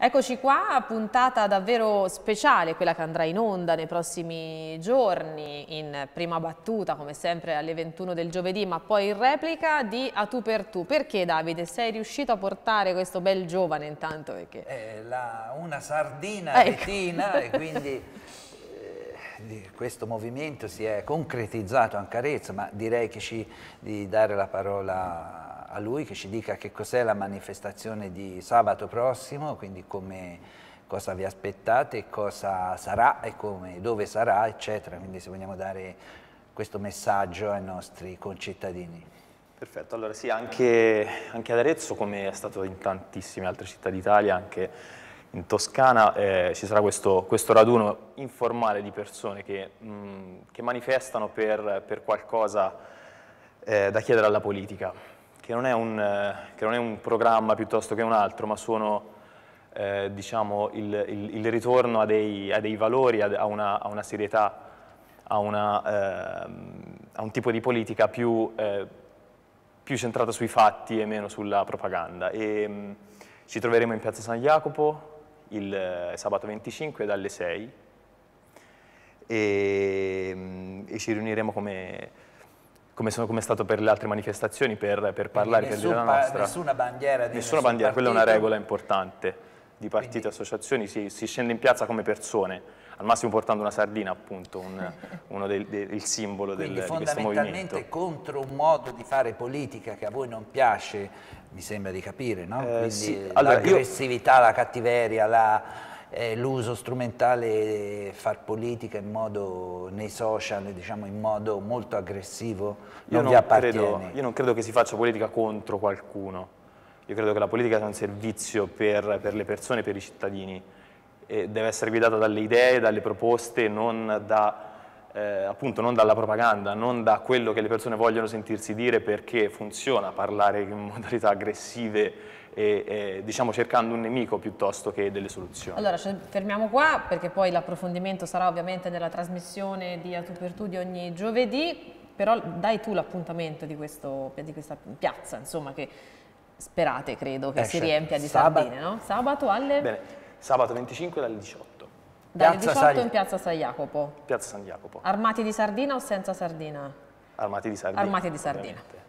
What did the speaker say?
Eccoci qua, puntata davvero speciale, quella che andrà in onda nei prossimi giorni, in prima battuta come sempre alle 21 del giovedì, ma poi in replica di A tu per tu. Perché Davide sei riuscito a portare questo bel giovane intanto? Perché... Eh, la, una sardina ecco. retina e quindi questo movimento si è concretizzato anche a Arezzo, ma direi che ci, di dare la parola a lui, che ci dica che cos'è la manifestazione di sabato prossimo, quindi come, cosa vi aspettate, cosa sarà e come, dove sarà, eccetera. Quindi se vogliamo dare questo messaggio ai nostri concittadini. Perfetto, allora sì, anche, anche ad Arezzo, come è stato in tantissime altre città d'Italia, anche in Toscana eh, ci sarà questo, questo, raduno informale di persone che, mh, mm, che manifestano per, per qualcosa eh, da chiedere alla politica, che non, un, eh, che non, è un, programma piuttosto che un altro, ma sono eh, diciamo, il, il, il, ritorno a dei, a dei valori, a una, a una serietà, a, una, ehm, a, un tipo di politica più, eh, più, centrata sui fatti e meno sulla propaganda. E, ehm, mh, ci troveremo in Piazza San Jacopo, il eh, sabato 25 dalle 6 e, mm, e ci riuniremo come, come, sono, come, è stato per le altre manifestazioni per, per parlare, Quindi per dire la nostra. Nessuna bandiera di Nessuna bandiera, partito. quella è una regola importante di partiti e associazioni, si, si, scende in piazza come persone, al massimo portando una sardina appunto, un, uno del, del, il simbolo del, di questo movimento. Quindi fondamentalmente contro un modo di fare politica che a voi non piace, mi sembra di capire, no? Eh, sì. allora, l'aggressività, io... la cattiveria, la, eh, l'uso strumentale far politica in modo, nei social diciamo, in modo molto aggressivo non, non vi appartiene. Credo, io non credo che si faccia politica contro qualcuno, io credo che la politica sia un servizio per, per le persone, per i cittadini, e deve essere guidata dalle idee, dalle proposte, non, da, eh, appunto, non dalla propaganda, non da quello che le persone vogliono sentirsi dire perché funziona parlare in modalità aggressive e, e, diciamo cercando un nemico piuttosto che delle soluzioni. Allora ci fermiamo qua perché poi l'approfondimento sarà ovviamente nella trasmissione di A tu per tu di ogni giovedì, però dai tu l'appuntamento di, di, questa piazza, insomma, che sperate, credo, che Esce. Eh, si certo. riempia di Saba- sardine, no? Sabato alle... Bene, sabato 25 dalle 18. Dalle Piazza 18 San- in Piazza San Jacopo. Piazza San Jacopo. Armati di sardina o senza sardina? Armati di sardina. Armati di sardina. Ovviamente.